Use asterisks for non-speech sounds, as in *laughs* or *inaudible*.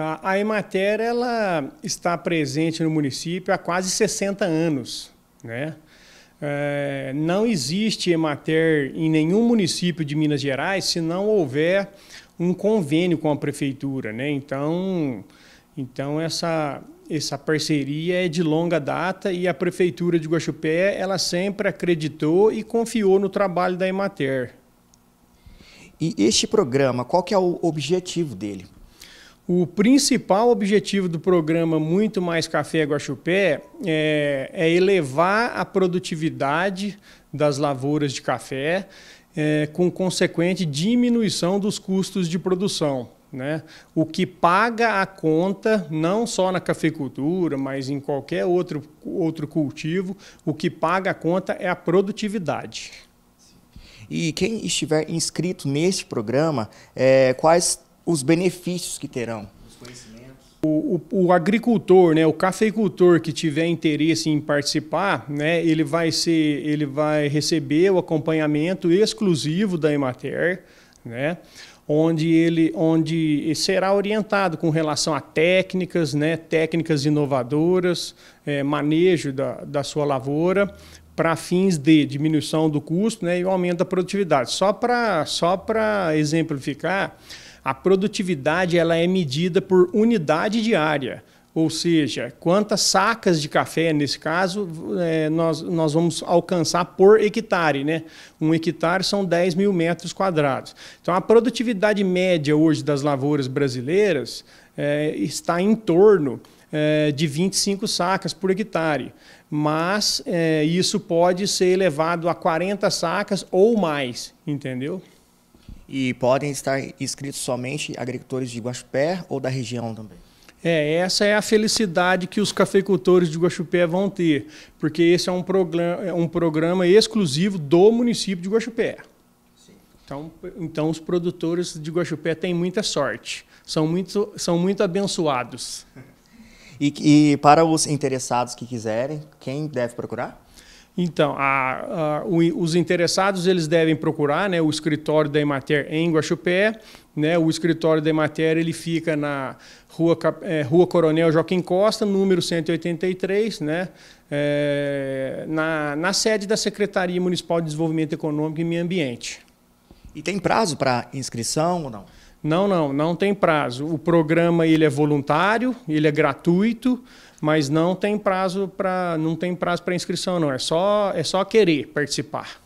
Ah, a Emater ela está presente no município há quase 60 anos. Né? É, não existe Emater em nenhum município de Minas Gerais se não houver um convênio com a prefeitura. Né? Então, então essa, essa parceria é de longa data e a prefeitura de Guaxupé ela sempre acreditou e confiou no trabalho da Emater. E este programa, qual que é o objetivo dele? O principal objetivo do programa Muito Mais Café Guaxupé é, é elevar a produtividade das lavouras de café, é, com consequente diminuição dos custos de produção. Né? O que paga a conta, não só na cafeicultura, mas em qualquer outro, outro cultivo, o que paga a conta é a produtividade. E quem estiver inscrito neste programa, é, quais os benefícios que terão. Os conhecimentos. O, o, o, agricultor, né, o cafeicultor que tiver interesse em participar, né, ele vai ser, ele vai receber o acompanhamento exclusivo da Emater, né, onde ele, onde será orientado com relação a técnicas, né, técnicas inovadoras, é, manejo da, da sua lavoura para fins de diminuição do custo, né, e aumento da produtividade. Só para, só para exemplificar. A produtividade ela é medida por unidade de área, ou seja, quantas sacas de café, nesse caso, é, nós, nós vamos alcançar por hectare. Né? Um hectare são 10 mil metros quadrados. Então, a produtividade média hoje das lavouras brasileiras é, está em torno é, de 25 sacas por hectare. Mas é, isso pode ser elevado a 40 sacas ou mais, entendeu? E podem estar inscritos somente agricultores de Guaxupé ou da região também? É, essa é a felicidade que os cafeicultores de Guaxupé vão ter, porque esse é um programa, é um programa exclusivo do município de Guaxupé. Sim. Então, então, os produtores de Guaxupé têm muita sorte, são muito, são muito abençoados. *laughs* E, e para os interessados que quiserem, quem deve procurar? Então, a, a, o, os interessados eles devem procurar né, o escritório da Emater em Guaxupé. Né, o escritório da Emater ele fica na Rua, é, Rua Coronel Joaquim Costa, número 183, né, é, na, na sede da Secretaria Municipal de Desenvolvimento Econômico e Meio Ambiente. E tem prazo para inscrição ou não? Não, não, não tem prazo. O programa ele é voluntário, ele é gratuito, mas não tem prazo para não tem prazo para inscrição, não. É só é só querer participar.